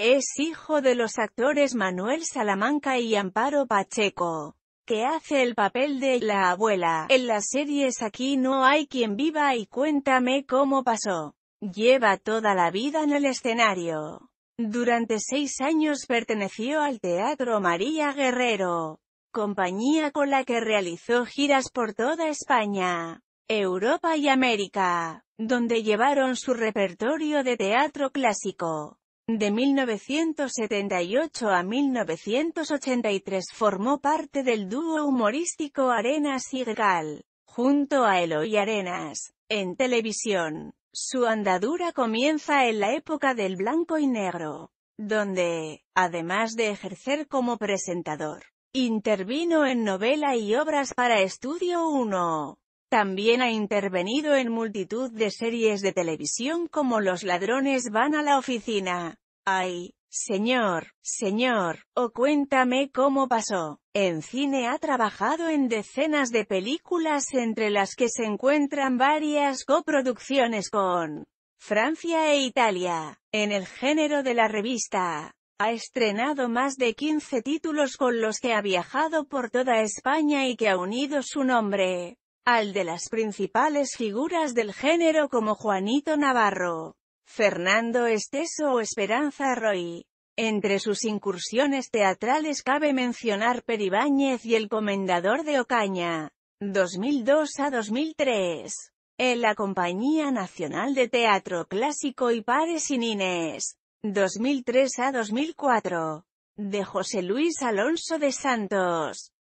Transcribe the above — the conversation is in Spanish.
Es hijo de los actores Manuel Salamanca y Amparo Pacheco, que hace el papel de la abuela en las series Aquí no hay quien viva y Cuéntame cómo pasó. Lleva toda la vida en el escenario. Durante seis años perteneció al Teatro María Guerrero, compañía con la que realizó giras por toda España, Europa y América, donde llevaron su repertorio de teatro clásico de 1978 a 1983 formó parte del dúo humorístico Arenas y Gal, junto a Eloy Arenas, en televisión. Su andadura comienza en la época del blanco y negro, donde, además de ejercer como presentador, intervino en novela y obras para Estudio 1. También ha intervenido en multitud de series de televisión como Los ladrones van a la oficina. Ay, señor, señor, o cuéntame cómo pasó. En cine ha trabajado en decenas de películas entre las que se encuentran varias coproducciones con Francia e Italia. En el género de la revista, ha estrenado más de 15 títulos con los que ha viajado por toda España y que ha unido su nombre al de las principales figuras del género como Juanito Navarro, Fernando Esteso o Esperanza Roy. Entre sus incursiones teatrales cabe mencionar Peribáñez y El Comendador de Ocaña, 2002 a 2003, en la Compañía Nacional de Teatro Clásico y Pares y Nines, 2003 a 2004, de José Luis Alonso de Santos.